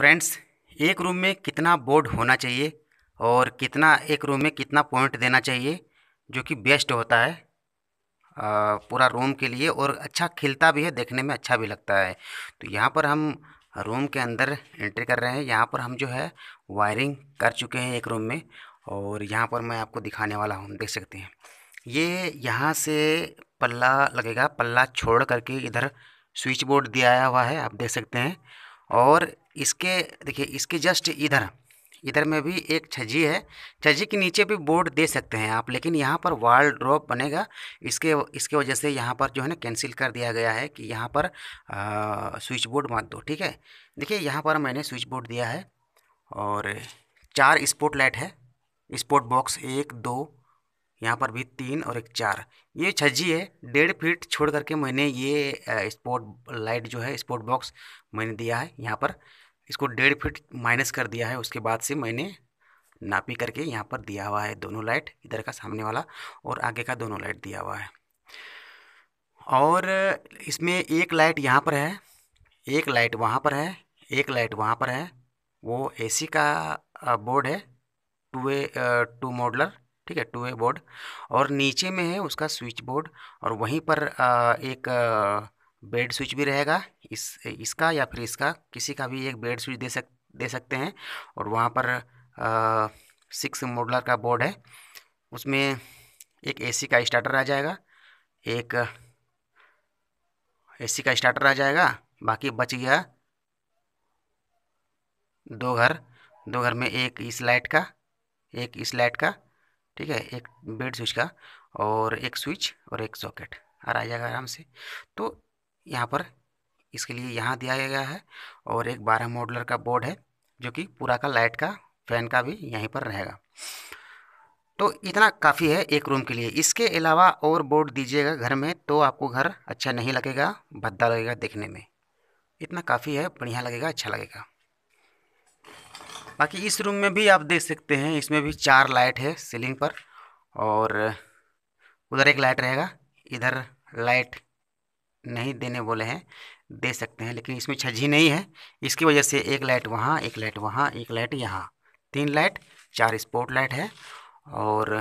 friends एक room में कितना बोर्ड होना चाहिए और कितना एक रूम में कितना पॉइंट देना चाहिए जो कि बेस्ट होता है पूरा रूम के लिए और अच्छा खिलता भी है देखने में अच्छा भी लगता है तो यहाँ पर हम रूम के अंदर एंट्री कर रहे हैं यहाँ पर हम जो है वायरिंग कर चुके हैं एक रूम में और यहाँ पर मैं आपको दिखाने वाला हूँ देख सकते हैं ये यहाँ से पल्ला लगेगा पल्ला छोड़ करके इधर स्विच बोर्ड दिया हुआ है आप देख सकते हैं और इसके देखिए इसके जस्ट इधर इधर में भी एक छज्जी है छज्जी के नीचे भी बोर्ड दे सकते हैं आप लेकिन यहाँ पर वाल ड्रॉप बनेगा इसके इसके वजह से यहाँ पर जो है ना कैंसिल कर दिया गया है कि यहाँ पर स्विच बोर्ड मत दो ठीक है देखिए यहाँ पर मैंने स्विच बोर्ड दिया है और चार स्पोर्ट लाइट है स्पोर्ट बॉक्स एक दो यहाँ पर भी तीन और एक चार ये छज्जी है डेढ़ फीट छोड़ करके मैंने ये स्पोर्ट लाइट जो है स्पोर्ट बॉक्स मैंने दिया है यहाँ पर इसको डेढ़ फीट माइनस कर दिया है उसके बाद से मैंने नापी करके यहाँ पर दिया हुआ है दोनों लाइट इधर का सामने वाला और आगे का दोनों लाइट दिया हुआ है और इसमें एक लाइट यहाँ पर है एक लाइट वहाँ पर है एक लाइट वहाँ पर है वो एसी का बोर्ड है टू ए टू मॉडलर ठीक है टू ए बोर्ड और नीचे में है उसका स्विच बोर्ड और वहीं पर एक बेड स्विच भी रहेगा इस इसका या फिर इसका किसी का भी एक बेड स्विच दे सक दे सकते हैं और वहाँ पर सिक्स मॉडलर का बोर्ड है उसमें एक एसी का स्टार्टर आ जाएगा एक एसी का स्टार्टर आ जाएगा बाकी बच गया दो घर दो घर में एक इस लाइट का एक इस लाइट का ठीक है एक बेड स्विच का और एक स्विच और एक सॉकेट और आ जाएगा आराम से तो यहाँ पर इसके लिए यहाँ दिया गया है और एक बारह मॉडलर का बोर्ड है जो कि पूरा का लाइट का फैन का भी यहीं पर रहेगा तो इतना काफ़ी है एक रूम के लिए इसके अलावा और बोर्ड दीजिएगा घर में तो आपको घर अच्छा नहीं लगेगा भद्दा लगेगा देखने में इतना काफ़ी है बढ़िया लगेगा अच्छा लगेगा बाकी इस रूम में भी आप देख सकते हैं इसमें भी चार लाइट है सीलिंग पर और उधर एक लाइट रहेगा इधर लाइट नहीं देने बोले हैं दे सकते हैं लेकिन इसमें छज्जी नहीं है इसकी वजह से एक लाइट वहाँ एक लाइट वहाँ एक लाइट यहाँ तीन लाइट चार स्पॉट लाइट है और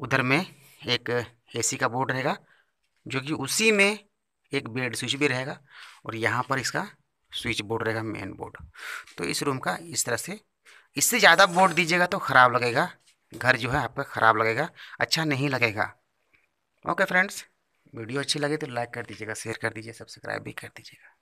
उधर में एक एसी का बोर्ड रहेगा जो कि उसी में एक बेड स्विच भी रहेगा और यहाँ पर इसका स्विच बोर्ड रहेगा मेन बोर्ड तो इस रूम का इस तरह से इससे ज़्यादा बोर्ड दीजिएगा तो ख़राब लगेगा घर जो है आपका ख़राब लगेगा अच्छा नहीं लगेगा ओके फ्रेंड्स वीडियो अच्छी लगे तो लाइक कर दीजिएगा शेयर कर दीजिए सब्सक्राइब भी कर दीजिएगा